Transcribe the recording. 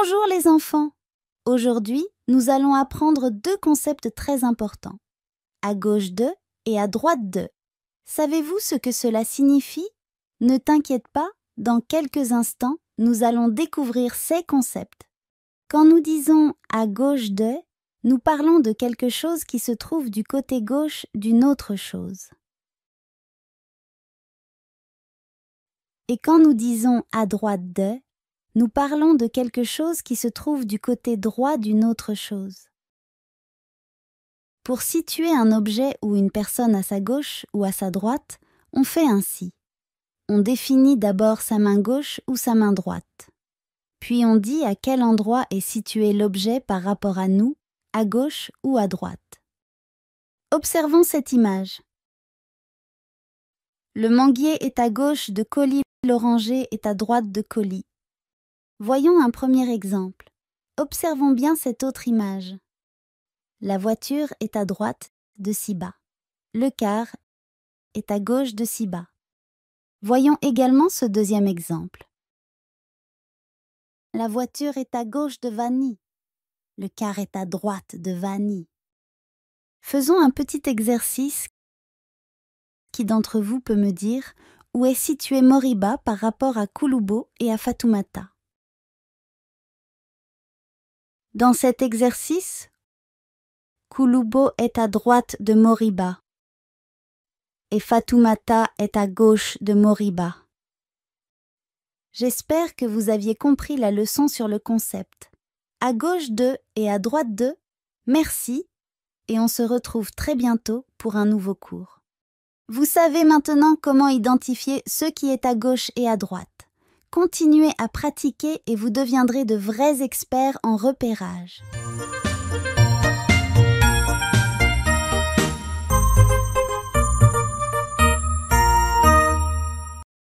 Bonjour les enfants Aujourd'hui, nous allons apprendre deux concepts très importants. À gauche de et à droite de. Savez-vous ce que cela signifie Ne t'inquiète pas, dans quelques instants, nous allons découvrir ces concepts. Quand nous disons à gauche de, nous parlons de quelque chose qui se trouve du côté gauche d'une autre chose. Et quand nous disons à droite de, nous parlons de quelque chose qui se trouve du côté droit d'une autre chose. Pour situer un objet ou une personne à sa gauche ou à sa droite, on fait ainsi. On définit d'abord sa main gauche ou sa main droite. Puis on dit à quel endroit est situé l'objet par rapport à nous, à gauche ou à droite. Observons cette image. Le manguier est à gauche de colis, l'oranger est à droite de colis. Voyons un premier exemple. Observons bien cette autre image. La voiture est à droite de Siba. Le car est à gauche de Siba. Voyons également ce deuxième exemple. La voiture est à gauche de Vani. Le car est à droite de Vani. Faisons un petit exercice. Qui d'entre vous peut me dire où est situé Moriba par rapport à Kouloubo et à Fatoumata dans cet exercice, Kulubo est à droite de Moriba et Fatoumata est à gauche de Moriba. J'espère que vous aviez compris la leçon sur le concept. À gauche de et à droite de, merci et on se retrouve très bientôt pour un nouveau cours. Vous savez maintenant comment identifier ce qui est à gauche et à droite. Continuez à pratiquer et vous deviendrez de vrais experts en repérage.